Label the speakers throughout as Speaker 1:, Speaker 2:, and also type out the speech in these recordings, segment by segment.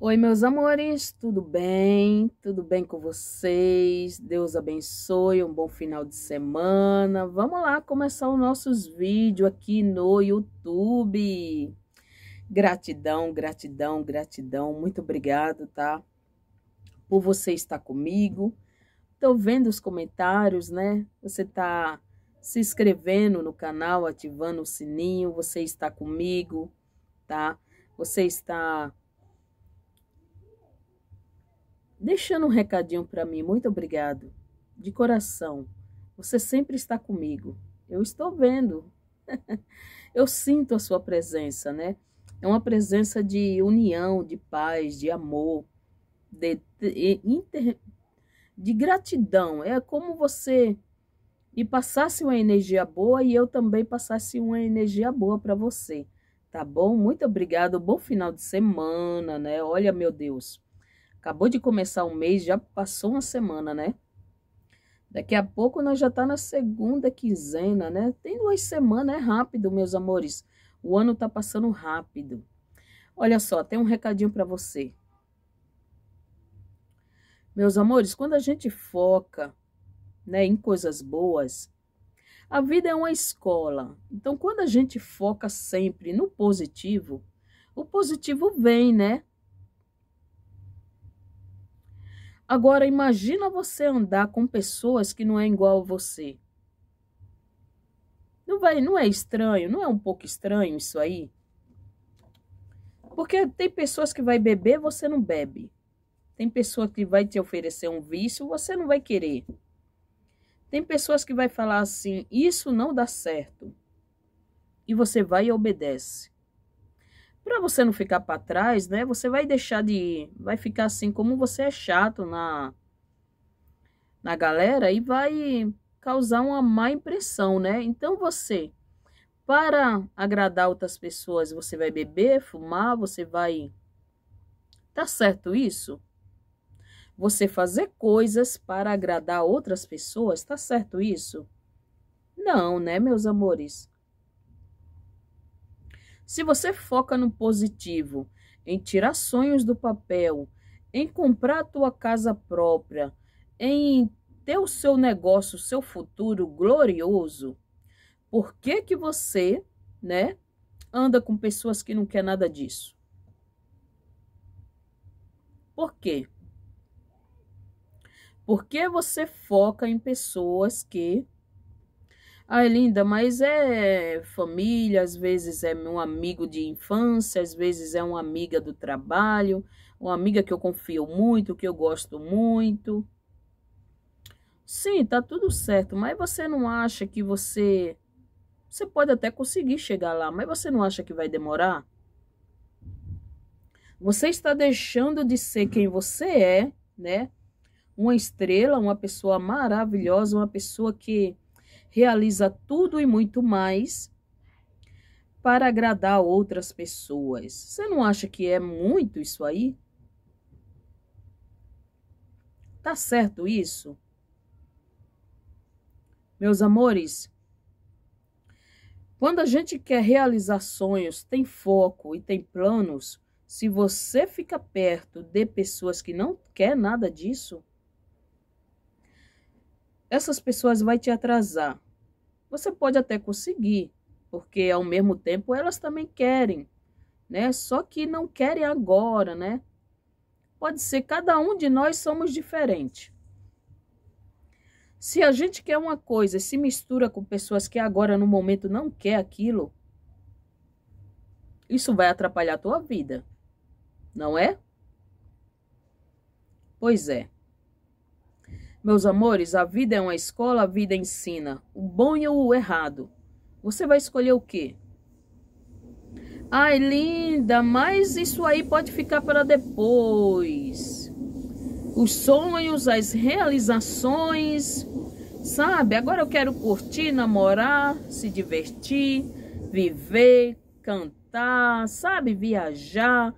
Speaker 1: Oi, meus amores, tudo bem? Tudo bem com vocês? Deus abençoe, um bom final de semana. Vamos lá começar os nossos vídeos aqui no YouTube. Gratidão, gratidão, gratidão. Muito obrigado, tá? Por você estar comigo. Tô vendo os comentários, né? Você tá se inscrevendo no canal, ativando o sininho, você está comigo, tá? Você está deixando um recadinho para mim. Muito obrigado. De coração. Você sempre está comigo. Eu estou vendo. eu sinto a sua presença, né? É uma presença de união, de paz, de amor, de, de, de gratidão. É como você me passasse uma energia boa e eu também passasse uma energia boa para você. Tá bom? Muito obrigado. Bom final de semana, né? Olha, meu Deus. Acabou de começar um mês, já passou uma semana, né? Daqui a pouco nós já tá na segunda quinzena, né? Tem duas semanas, é rápido, meus amores. O ano tá passando rápido. Olha só, tem um recadinho para você. Meus amores, quando a gente foca, né, em coisas boas, a vida é uma escola. Então, quando a gente foca sempre no positivo, o positivo vem, né? Agora imagina você andar com pessoas que não é igual a você. Não vai, não é estranho, não é um pouco estranho isso aí? Porque tem pessoas que vai beber, você não bebe. Tem pessoa que vai te oferecer um vício, você não vai querer. Tem pessoas que vai falar assim, isso não dá certo. E você vai e obedece para você não ficar para trás, né? Você vai deixar de vai ficar assim como você é chato na na galera e vai causar uma má impressão, né? Então você para agradar outras pessoas, você vai beber, fumar, você vai Tá certo isso? Você fazer coisas para agradar outras pessoas, tá certo isso? Não, né, meus amores? Se você foca no positivo, em tirar sonhos do papel, em comprar a tua casa própria, em ter o seu negócio, o seu futuro glorioso, por que que você, né, anda com pessoas que não quer nada disso? Por quê? Porque você foca em pessoas que Ai, linda, mas é família, às vezes é um amigo de infância, às vezes é uma amiga do trabalho, uma amiga que eu confio muito, que eu gosto muito. Sim, tá tudo certo, mas você não acha que você. Você pode até conseguir chegar lá, mas você não acha que vai demorar? Você está deixando de ser quem você é, né? Uma estrela, uma pessoa maravilhosa, uma pessoa que realiza tudo e muito mais para agradar outras pessoas. Você não acha que é muito isso aí? Tá certo isso? Meus amores, quando a gente quer realizar sonhos, tem foco e tem planos, se você fica perto de pessoas que não quer nada disso, essas pessoas vai te atrasar. Você pode até conseguir, porque ao mesmo tempo elas também querem, né? Só que não querem agora, né? Pode ser cada um de nós somos diferente. Se a gente quer uma coisa e se mistura com pessoas que agora no momento não quer aquilo, isso vai atrapalhar a tua vida, não é? Pois é. Meus amores, a vida é uma escola, a vida ensina. O bom e o errado. Você vai escolher o quê? Ai, linda, mas isso aí pode ficar para depois. Os sonhos, as realizações, sabe? Agora eu quero curtir, namorar, se divertir, viver, cantar, sabe? Viajar.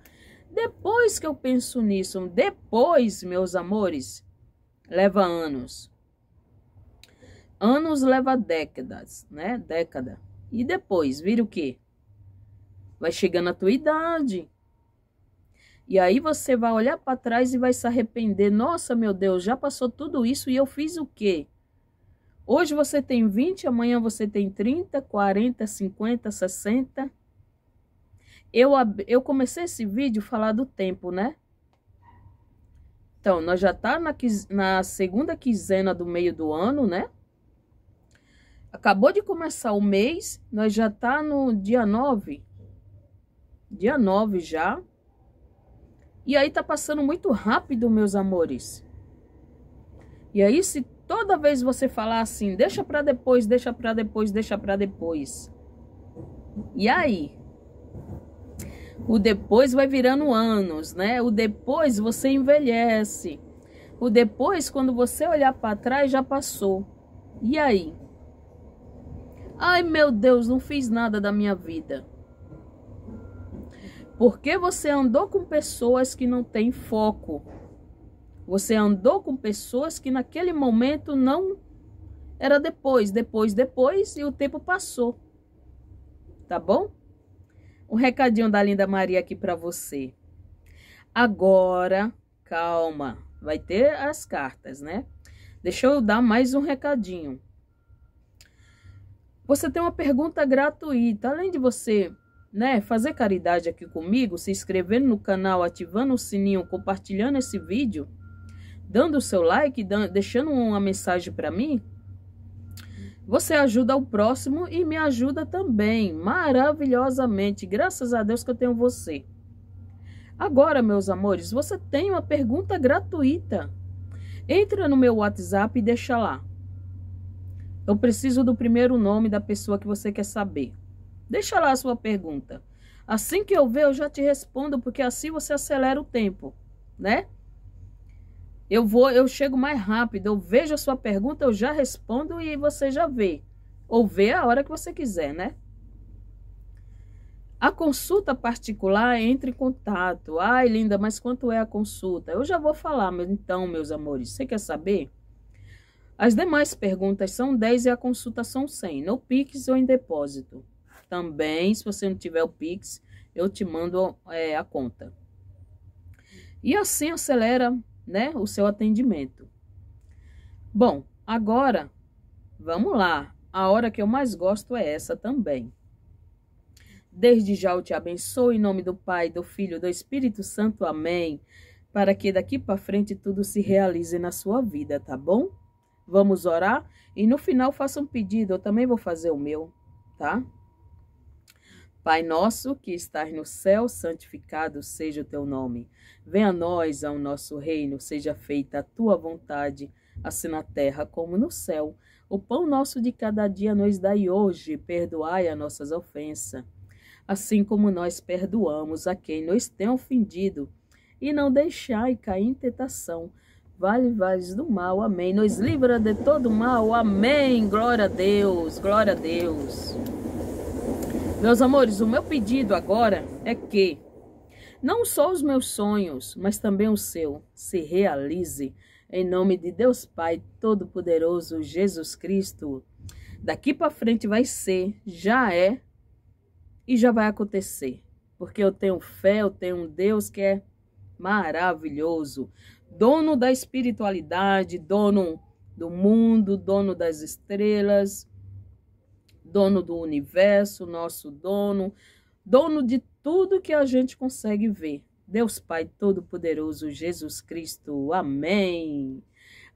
Speaker 1: Depois que eu penso nisso, depois, meus amores, leva anos. Anos leva décadas, né? Década. E depois, vira o quê? Vai chegando a tua idade. E aí você vai olhar para trás e vai se arrepender. Nossa, meu Deus, já passou tudo isso e eu fiz o quê? Hoje você tem 20, amanhã você tem 30, 40, 50, 60. Eu, eu comecei esse vídeo falar do tempo, né? Então, nós já tá na, na segunda quinzena do meio do ano, né? Acabou de começar o mês, nós já tá no dia 9. Dia 9 já. E aí tá passando muito rápido, meus amores. E aí se toda vez você falar assim, deixa para depois, deixa para depois, deixa para depois. E aí? O depois vai virando anos, né? O depois você envelhece. O depois, quando você olhar para trás, já passou. E aí? Ai, meu Deus, não fiz nada da minha vida. Porque você andou com pessoas que não têm foco. Você andou com pessoas que naquele momento não era depois, depois, depois e o tempo passou. Tá bom? um recadinho da linda Maria aqui para você. Agora, calma, vai ter as cartas, né? Deixa eu dar mais um recadinho. Você tem uma pergunta gratuita, além de você, né, fazer caridade aqui comigo, se inscrevendo no canal, ativando o sininho, compartilhando esse vídeo, dando o seu like, deixando uma mensagem para mim, você ajuda o próximo e me ajuda também, maravilhosamente. Graças a Deus que eu tenho você. Agora, meus amores, você tem uma pergunta gratuita. Entra no meu WhatsApp e deixa lá. Eu preciso do primeiro nome da pessoa que você quer saber. Deixa lá a sua pergunta. Assim que eu ver, eu já te respondo, porque assim você acelera o tempo, né? Eu vou, eu chego mais rápido, eu vejo a sua pergunta, eu já respondo e você já vê. Ou vê a hora que você quiser, né? A consulta particular entre em contato. Ai, linda, mas quanto é a consulta? Eu já vou falar, então, meus amores. Você quer saber? As demais perguntas são 10 e a consulta são 100, no Pix ou em depósito. Também, se você não tiver o Pix, eu te mando é, a conta. E assim acelera né, o seu atendimento. Bom, agora vamos lá. A hora que eu mais gosto é essa também. Desde já eu te abençoo em nome do Pai, do Filho, do Espírito Santo. Amém. Para que daqui para frente tudo se realize na sua vida, tá bom? Vamos orar e no final faça um pedido, eu também vou fazer o meu, tá? Pai nosso que estás no céu, santificado seja o teu nome. Venha a nós ao nosso reino, seja feita a tua vontade, assim na terra como no céu. O pão nosso de cada dia nos dai hoje, perdoai as nossas ofensas, assim como nós perdoamos a quem nos tem ofendido. E não deixai cair em tentação, vale vales do mal, amém. Nos livra de todo mal, amém. Glória a Deus, glória a Deus. Meus amores, o meu pedido agora é que não só os meus sonhos, mas também o seu se realize em nome de Deus Pai Todo-Poderoso, Jesus Cristo. Daqui para frente vai ser, já é e já vai acontecer, porque eu tenho fé, eu tenho um Deus que é maravilhoso, dono da espiritualidade, dono do mundo, dono das estrelas, dono do universo, nosso dono, dono de tudo que a gente consegue ver. Deus Pai Todo-Poderoso, Jesus Cristo, amém.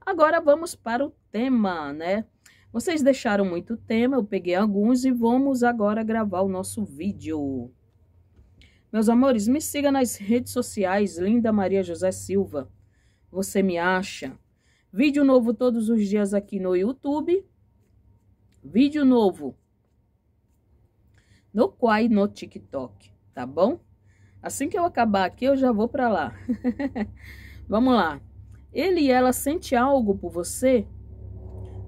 Speaker 1: Agora vamos para o tema, né? Vocês deixaram muito tema, eu peguei alguns e vamos agora gravar o nosso vídeo. Meus amores, me siga nas redes sociais, Linda Maria José Silva. Você me acha. Vídeo novo todos os dias aqui no YouTube. Vídeo novo no Quai no TikTok, tá bom? Assim que eu acabar aqui, eu já vou para lá. Vamos lá. Ele e ela sente algo por você?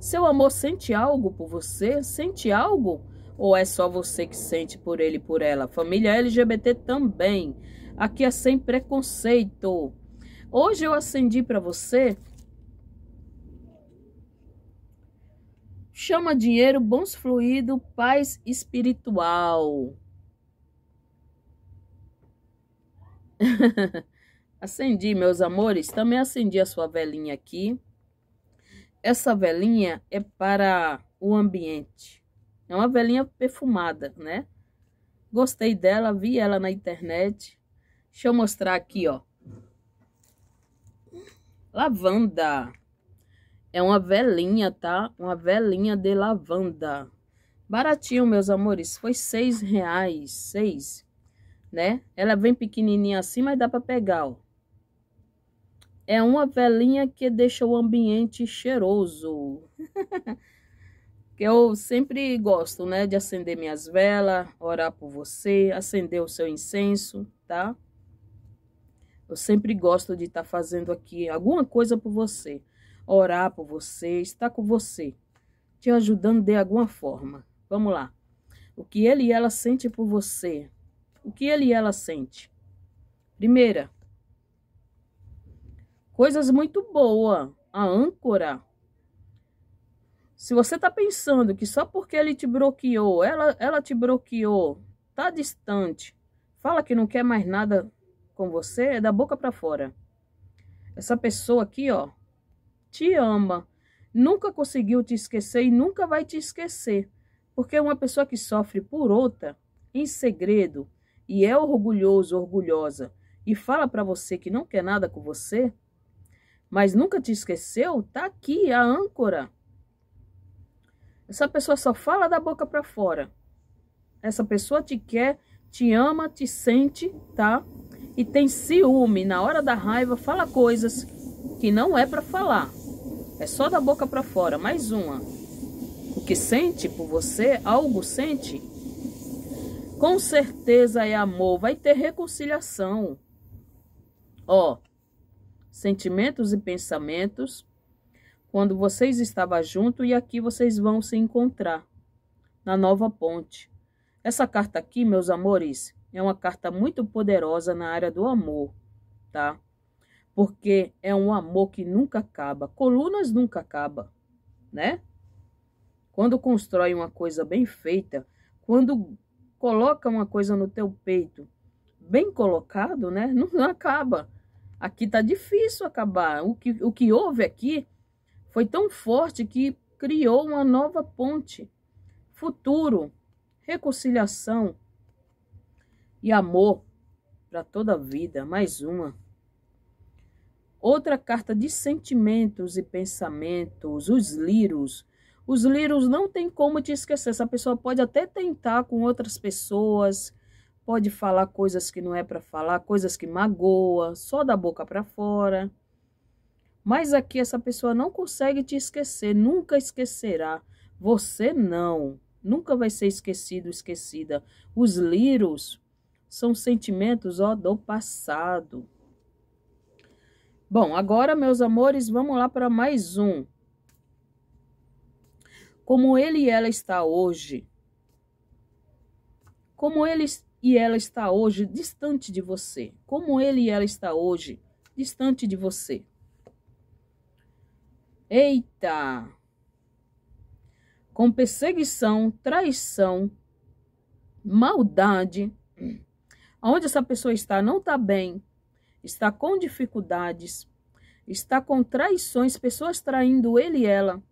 Speaker 1: Seu amor sente algo por você? Sente algo? Ou é só você que sente por ele e por ela? Família LGBT também. Aqui é sem preconceito. Hoje eu acendi para você Chama dinheiro, bons fluidos, paz espiritual. acendi, meus amores. Também acendi a sua velinha aqui. Essa velinha é para o ambiente. É uma velinha perfumada, né? Gostei dela, vi ela na internet. Deixa eu mostrar aqui, ó. Lavanda. É uma velinha, tá? Uma velinha de lavanda. Baratinho, meus amores. Foi seis reais. Seis. Né? Ela vem é pequenininha assim, mas dá pra pegar, ó. É uma velinha que deixa o ambiente cheiroso. que eu sempre gosto, né? De acender minhas velas, orar por você, acender o seu incenso, tá? Eu sempre gosto de estar tá fazendo aqui alguma coisa por você orar por você, estar com você, te ajudando de alguma forma. Vamos lá. O que ele e ela sente por você? O que ele e ela sente? Primeira, coisas muito boas, a âncora. Se você está pensando que só porque ele te bloqueou, ela, ela te bloqueou, tá distante, fala que não quer mais nada com você, é da boca para fora. Essa pessoa aqui, ó, te ama, nunca conseguiu te esquecer e nunca vai te esquecer, porque uma pessoa que sofre por outra, em segredo, e é orgulhoso, orgulhosa, e fala para você que não quer nada com você, mas nunca te esqueceu, tá aqui a âncora. Essa pessoa só fala da boca para fora. Essa pessoa te quer, te ama, te sente, tá? E tem ciúme. Na hora da raiva, fala coisas que não é para falar, é só da boca para fora. Mais uma. O que sente por você, algo sente, com certeza é amor, vai ter reconciliação. Ó, sentimentos e pensamentos, quando vocês estavam juntos e aqui vocês vão se encontrar na nova ponte. Essa carta aqui, meus amores, é uma carta muito poderosa na área do amor, tá? porque é um amor que nunca acaba. Colunas nunca acaba, né? Quando constrói uma coisa bem feita, quando coloca uma coisa no teu peito, bem colocado, né? Não, não acaba. Aqui tá difícil acabar. O que, o que houve aqui foi tão forte que criou uma nova ponte. Futuro, reconciliação e amor para toda a vida. Mais uma. Outra carta de sentimentos e pensamentos, os liros. Os liros não tem como te esquecer. Essa pessoa pode até tentar com outras pessoas, pode falar coisas que não é para falar, coisas que magoa, só da boca para fora. Mas aqui essa pessoa não consegue te esquecer, nunca esquecerá. Você não, nunca vai ser esquecido, esquecida. Os liros são sentimentos ó, do passado. Bom, agora, meus amores, vamos lá para mais um. Como ele e ela está hoje. Como ele e ela está hoje distante de você. Como ele e ela está hoje distante de você. Eita! Com perseguição, traição, maldade. Onde essa pessoa está não está bem, está com dificuldades, está com traições, pessoas traindo ele e ela.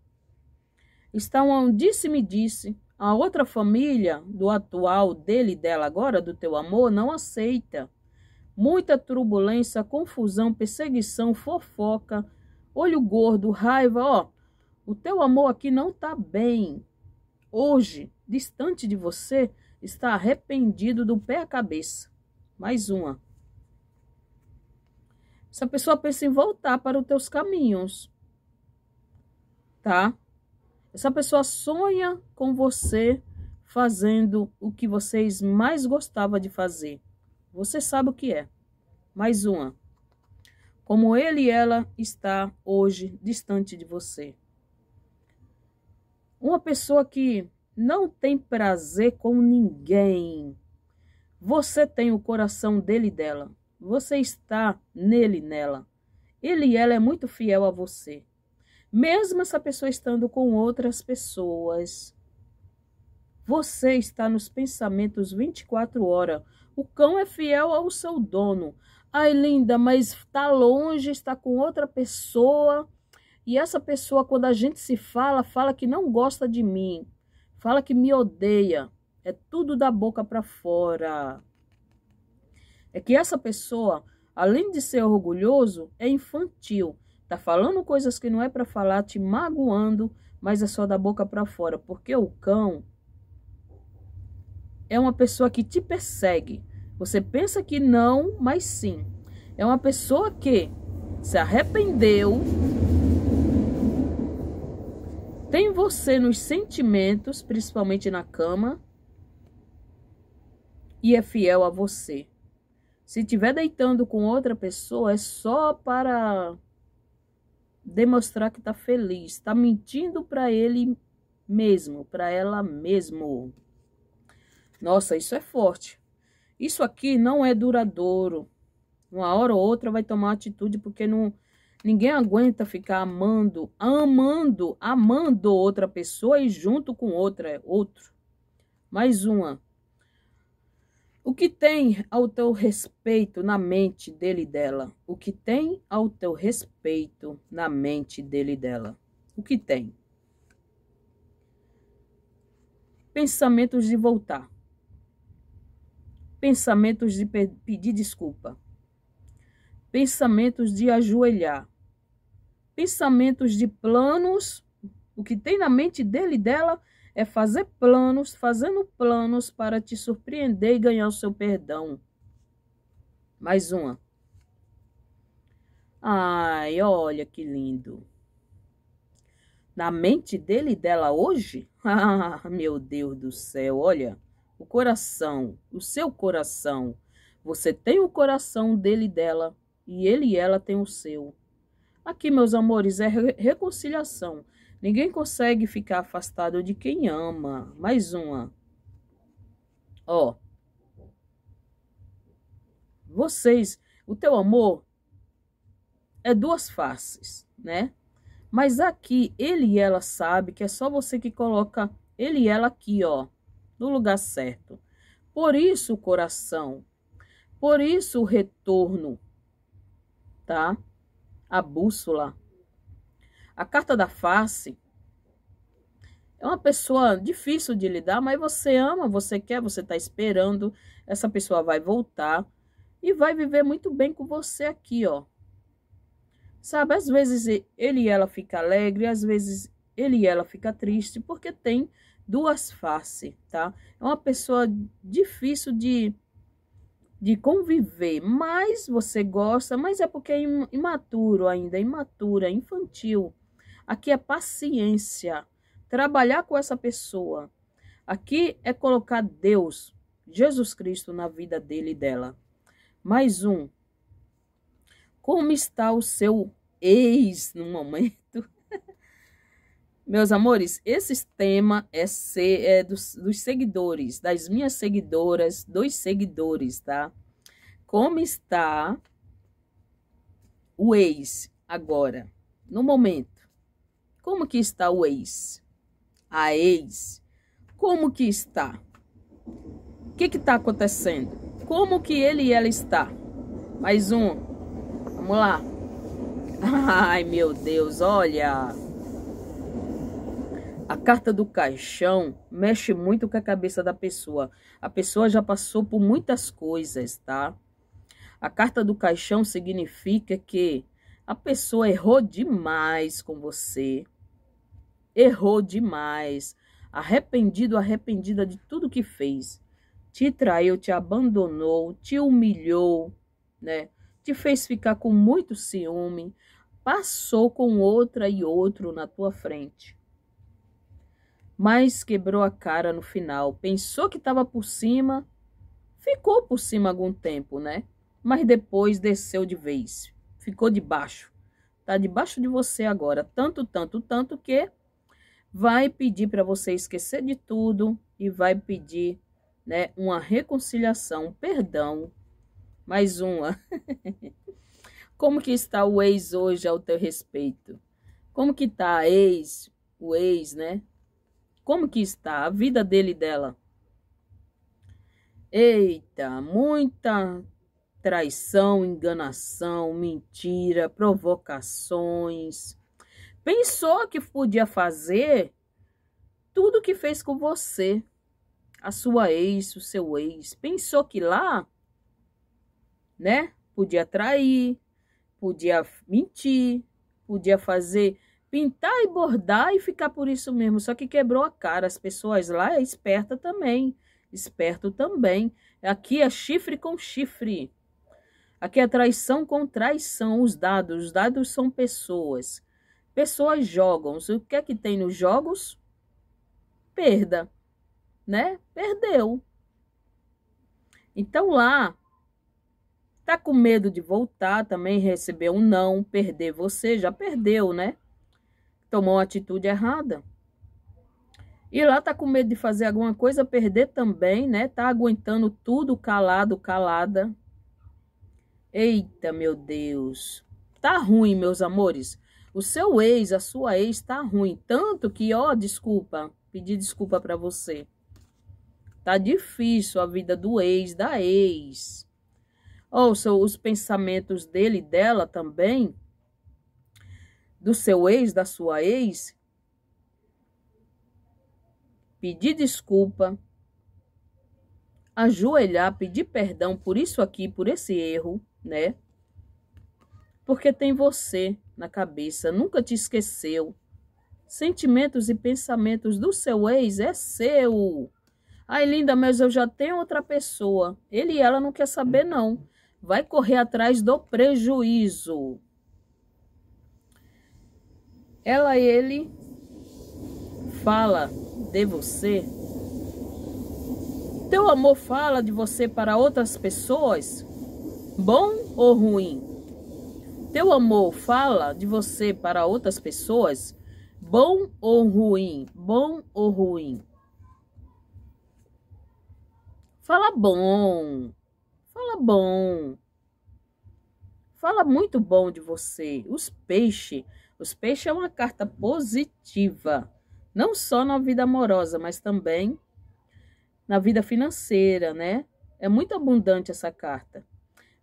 Speaker 1: Está um disse-me-disse. -disse. A outra família do atual dele e dela agora, do teu amor, não aceita. Muita turbulência, confusão, perseguição, fofoca, olho gordo, raiva, ó. O teu amor aqui não está bem. Hoje, distante de você, está arrependido do pé à cabeça. Mais uma. Essa pessoa pensa em voltar para os teus caminhos, tá? Essa pessoa sonha com você fazendo o que vocês mais gostava de fazer. Você sabe o que é. Mais uma. Como ele e ela está hoje distante de você. Uma pessoa que não tem prazer com ninguém. Você tem o coração dele e dela. Você está nele, nela. Ele e ela é muito fiel a você. Mesmo essa pessoa estando com outras pessoas, você está nos pensamentos 24 horas. O cão é fiel ao seu dono. Ai, linda, mas está longe, está com outra pessoa. E essa pessoa, quando a gente se fala, fala que não gosta de mim, fala que me odeia. É tudo da boca para fora. É que essa pessoa, além de ser orgulhoso, é infantil. Tá falando coisas que não é para falar, te magoando, mas é só da boca para fora, porque o cão é uma pessoa que te persegue. Você pensa que não, mas sim. É uma pessoa que se arrependeu, tem você nos sentimentos, principalmente na cama, e é fiel a você. Se tiver deitando com outra pessoa, é só para demonstrar que está feliz. Está mentindo para ele mesmo, para ela mesmo. Nossa, isso é forte. Isso aqui não é duradouro. Uma hora ou outra vai tomar atitude porque não ninguém aguenta ficar amando, amando, amando outra pessoa e junto com outra, é outro. Mais uma. O que tem ao teu respeito na mente dele e dela? O que tem ao teu respeito na mente dele e dela? O que tem? Pensamentos de voltar. Pensamentos de pe pedir desculpa. Pensamentos de ajoelhar. Pensamentos de planos. O que tem na mente dele e dela? é fazer planos, fazendo planos para te surpreender e ganhar o seu perdão. Mais uma. Ai, olha que lindo. Na mente dele e dela hoje? Ah, meu Deus do céu, olha. O coração, o seu coração. Você tem o coração dele e dela, e ele e ela tem o seu. Aqui, meus amores, é reconciliação. Ninguém consegue ficar afastado de quem ama. Mais uma. Ó. Vocês, o teu amor é duas faces, né? Mas aqui ele e ela sabe que é só você que coloca ele e ela aqui, ó, no lugar certo. Por isso o coração, por isso o retorno, tá? A bússola a carta da face é uma pessoa difícil de lidar, mas você ama, você quer, você está esperando. Essa pessoa vai voltar e vai viver muito bem com você aqui, ó. Sabe, às vezes ele e ela fica alegre, às vezes ele e ela fica triste, porque tem duas faces, tá? É uma pessoa difícil de, de conviver, mas você gosta, mas é porque é imaturo ainda, imatura, infantil. Aqui é paciência. Trabalhar com essa pessoa. Aqui é colocar Deus, Jesus Cristo, na vida dele e dela. Mais um. Como está o seu ex no momento? Meus amores, esse tema é, ser, é dos, dos seguidores, das minhas seguidoras, dos seguidores, tá? Como está o ex agora, no momento? Como que está o ex? A ex? Como que está? O que está acontecendo? Como que ele e ela está? Mais um. Vamos lá. Ai, meu Deus, olha. A carta do caixão mexe muito com a cabeça da pessoa. A pessoa já passou por muitas coisas, tá? A carta do caixão significa que a pessoa errou demais com você errou demais, arrependido, arrependida de tudo que fez. Te traiu, te abandonou, te humilhou, né? Te fez ficar com muito ciúme, passou com outra e outro na tua frente. Mas quebrou a cara no final, pensou que estava por cima, ficou por cima algum tempo, né? Mas depois desceu de vez, ficou debaixo. Tá debaixo de você agora, tanto, tanto, tanto que vai pedir para você esquecer de tudo e vai pedir, né, uma reconciliação, um perdão, mais uma. Como que está o ex hoje ao teu respeito? Como que está a ex, o ex, né? Como que está a vida dele e dela? Eita, muita traição, enganação, mentira, provocações, pensou que podia fazer tudo que fez com você, a sua ex, o seu ex, pensou que lá, né, podia trair, podia mentir, podia fazer pintar e bordar e ficar por isso mesmo, só que quebrou a cara, as pessoas lá é esperta também, esperto também. Aqui é chifre com chifre. Aqui é traição com traição, os dados. Os dados são pessoas. Pessoas jogam. O que é que tem nos jogos? Perda, né? Perdeu. Então lá tá com medo de voltar, também receber um não, perder você, já perdeu, né? Tomou uma atitude errada. E lá tá com medo de fazer alguma coisa, perder também, né? Tá aguentando tudo calado, calada. Eita, meu Deus. Tá ruim, meus amores. O seu ex, a sua ex tá ruim, tanto que ó, desculpa, pedir desculpa para você. Tá difícil a vida do ex, da ex. Ouça os pensamentos dele dela também, do seu ex, da sua ex. Pedir desculpa, ajoelhar, pedir perdão por isso aqui, por esse erro, né? porque tem você na cabeça, nunca te esqueceu. Sentimentos e pensamentos do seu ex é seu. Ai, linda, mas eu já tenho outra pessoa. Ele e ela não quer saber, não. Vai correr atrás do prejuízo. Ela, ele fala de você. Teu amor fala de você para outras pessoas? Bom ou ruim? teu amor fala de você para outras pessoas, bom ou ruim, bom ou ruim. Fala bom, fala bom. Fala muito bom de você. Os peixes, os peixes é uma carta positiva, não só na vida amorosa, mas também na vida financeira, né? É muito abundante essa carta.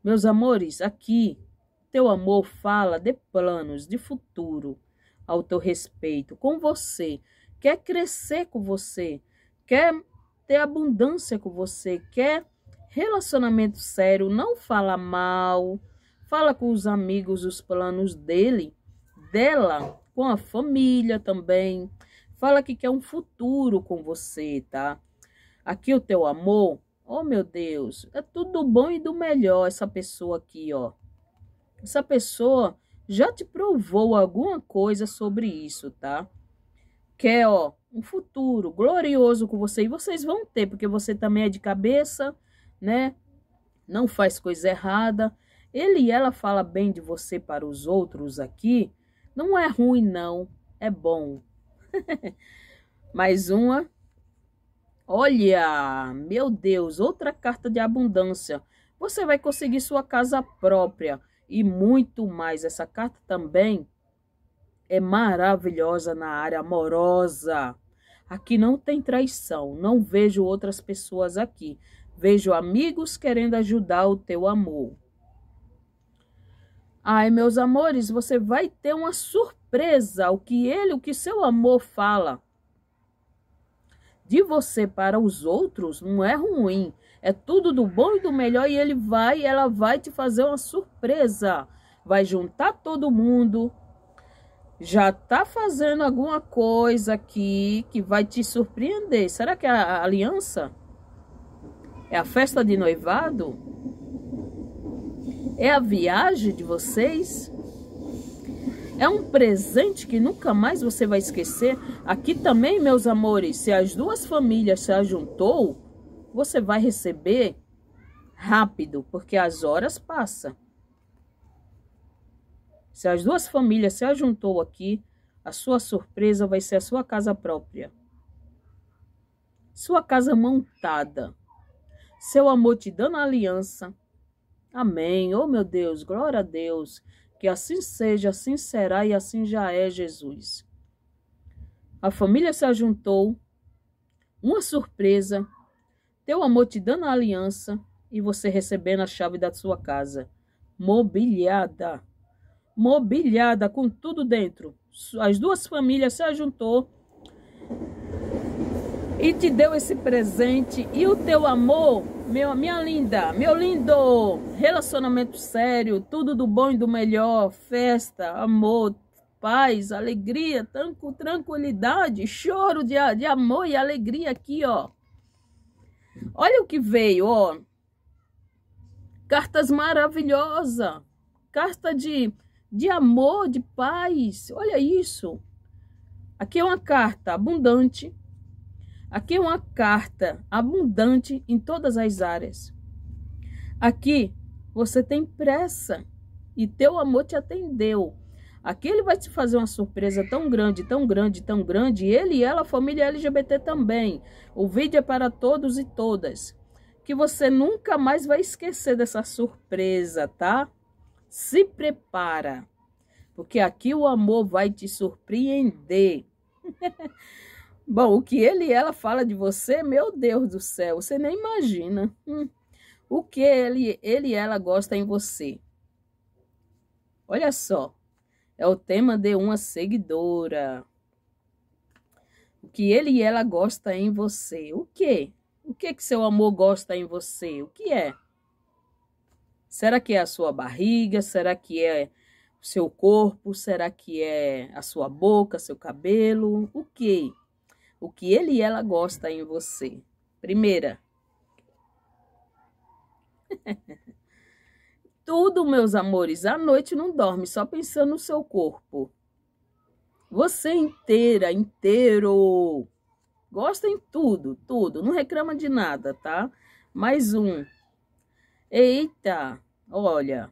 Speaker 1: Meus amores, aqui teu amor fala de planos, de futuro ao teu respeito, com você. Quer crescer com você, quer ter abundância com você, quer relacionamento sério, não fala mal, fala com os amigos os planos dele, dela, com a família também. Fala que quer um futuro com você, tá? Aqui o teu amor, oh meu Deus, é tudo bom e do melhor essa pessoa aqui, ó. Essa pessoa já te provou alguma coisa sobre isso, tá? Quer, é, ó, um futuro glorioso com você. E vocês vão ter, porque você também é de cabeça, né? Não faz coisa errada. Ele e ela fala bem de você para os outros aqui. Não é ruim, não. É bom. Mais uma. Olha, meu Deus, outra carta de abundância. Você vai conseguir sua casa própria e muito mais. Essa carta também é maravilhosa na área amorosa. Aqui não tem traição, não vejo outras pessoas aqui. Vejo amigos querendo ajudar o teu amor. Ai, meus amores, você vai ter uma surpresa o que ele, o que seu amor fala. De você para os outros não é ruim, é tudo do bom e do melhor e ele vai, ela vai te fazer uma surpresa. Vai juntar todo mundo. Já tá fazendo alguma coisa aqui que vai te surpreender. Será que é a aliança? É a festa de noivado? É a viagem de vocês? É um presente que nunca mais você vai esquecer. Aqui também, meus amores, se as duas famílias se ajuntou, você vai receber rápido, porque as horas passam. Se as duas famílias se ajuntou aqui, a sua surpresa vai ser a sua casa própria. Sua casa montada. Seu amor te dando aliança. Amém. Oh, meu Deus, glória a Deus. Que assim seja, assim será e assim já é, Jesus. A família se ajuntou. Uma surpresa teu amor te dando a aliança e você recebendo a chave da sua casa. Mobiliada. Mobiliada, com tudo dentro. As duas famílias se ajuntou e te deu esse presente. E o teu amor, meu, minha linda, meu lindo, relacionamento sério, tudo do bom e do melhor, festa, amor, paz, alegria, tranquilidade, choro de, de amor e alegria aqui, ó. Olha o que veio, ó. Cartas maravilhosas. Carta de, de amor, de paz. Olha isso. Aqui é uma carta abundante. Aqui é uma carta abundante em todas as áreas. Aqui você tem pressa e teu amor te atendeu. Aqui ele vai te fazer uma surpresa tão grande, tão grande, tão grande. Ele e ela, a família LGBT também. O vídeo é para todos e todas. Que você nunca mais vai esquecer dessa surpresa, tá? Se prepara. Porque aqui o amor vai te surpreender. Bom, o que ele e ela fala de você, meu Deus do céu, você nem imagina. Hum. O que ele, ele e ela gosta em você. Olha só, é o tema de uma seguidora. O que ele e ela gosta em você? O quê? O que que seu amor gosta em você? O que é? Será que é a sua barriga? Será que é o seu corpo? Será que é a sua boca, seu cabelo? O quê? O que ele e ela gosta em você? Primeira. tudo, meus amores. A noite não dorme, só pensando no seu corpo. Você inteira, inteiro. Gosta em tudo, tudo. Não reclama de nada, tá? Mais um. Eita, olha.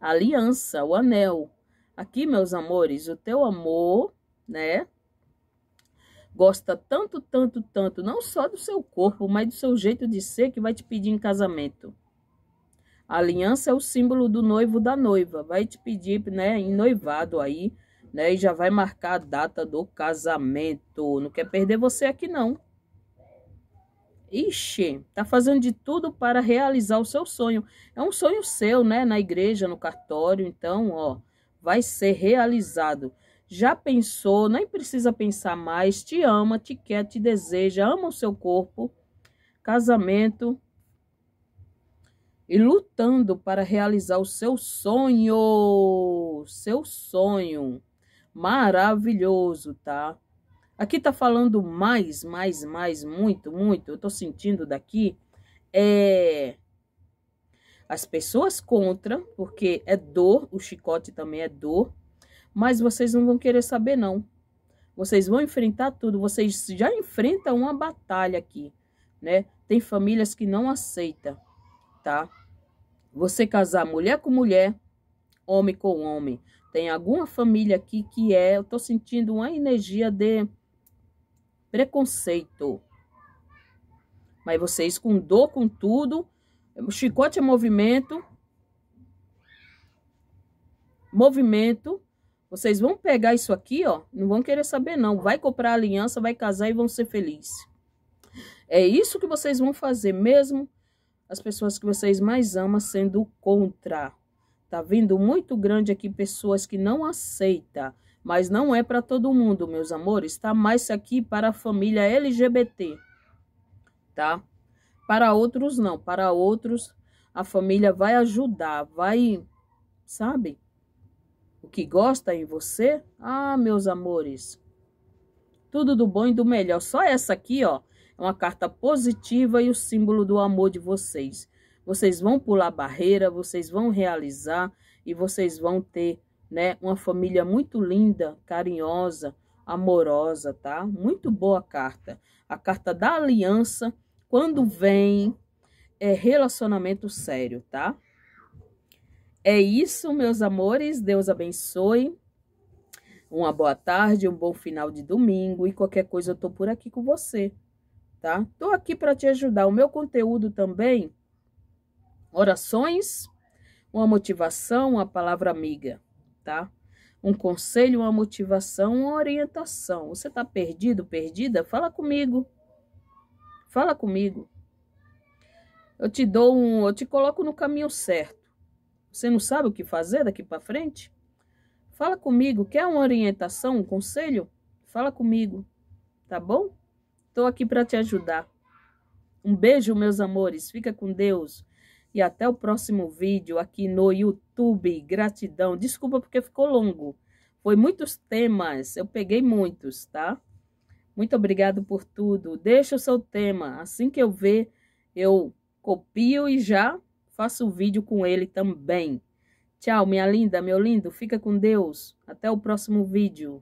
Speaker 1: Aliança, o anel. Aqui, meus amores, o teu amor, né? Gosta tanto, tanto, tanto, não só do seu corpo, mas do seu jeito de ser que vai te pedir em casamento. A aliança é o símbolo do noivo da noiva. Vai te pedir, né, em noivado aí, né? E já vai marcar a data do casamento. Não quer perder você aqui, não. Ixi, tá fazendo de tudo para realizar o seu sonho. É um sonho seu, né? Na igreja, no cartório. Então, ó, vai ser realizado. Já pensou, nem precisa pensar mais. Te ama, te quer, te deseja, ama o seu corpo. Casamento e lutando para realizar o seu sonho, seu sonho maravilhoso, tá? Aqui tá falando mais, mais, mais, muito, muito. Eu tô sentindo daqui é as pessoas contra, porque é dor, o chicote também é dor, mas vocês não vão querer saber não. Vocês vão enfrentar tudo, vocês já enfrentam uma batalha aqui, né? Tem famílias que não aceitam tá? Você casar mulher com mulher, homem com homem. Tem alguma família aqui que é, eu tô sentindo uma energia de preconceito. Mas vocês com dor, com tudo, o chicote é movimento, movimento, vocês vão pegar isso aqui, ó, não vão querer saber não, vai comprar aliança, vai casar e vão ser felizes. É isso que vocês vão fazer mesmo as pessoas que vocês mais amam sendo contra. Tá vindo muito grande aqui pessoas que não aceita, mas não é para todo mundo, meus amores. Tá mais aqui para a família LGBT, tá? Para outros não, para outros a família vai ajudar, vai, sabe? O que gosta em você? Ah, meus amores. Tudo do bom e do melhor. Só essa aqui, ó é uma carta positiva e o símbolo do amor de vocês. Vocês vão pular barreira, vocês vão realizar e vocês vão ter, né, uma família muito linda, carinhosa, amorosa, tá? Muito boa carta. A carta da aliança, quando vem, é relacionamento sério, tá? É isso, meus amores. Deus abençoe. Uma boa tarde, um bom final de domingo e qualquer coisa eu tô por aqui com você tá? Tô aqui para te ajudar. O meu conteúdo também, orações, uma motivação, uma palavra amiga, tá? Um conselho, uma motivação, uma orientação. Você tá perdido, perdida? Fala comigo. Fala comigo. Eu te dou um, eu te coloco no caminho certo. Você não sabe o que fazer daqui para frente? Fala comigo. Quer uma orientação, um conselho? Fala comigo, tá bom? Estou aqui para te ajudar. Um beijo, meus amores. Fica com Deus. E até o próximo vídeo aqui no YouTube. Gratidão. Desculpa porque ficou longo. Foi muitos temas. Eu peguei muitos, tá? Muito obrigado por tudo. Deixa o seu tema. Assim que eu ver, eu copio e já faço o vídeo com ele também. Tchau, minha linda, meu lindo. Fica com Deus. Até o próximo vídeo.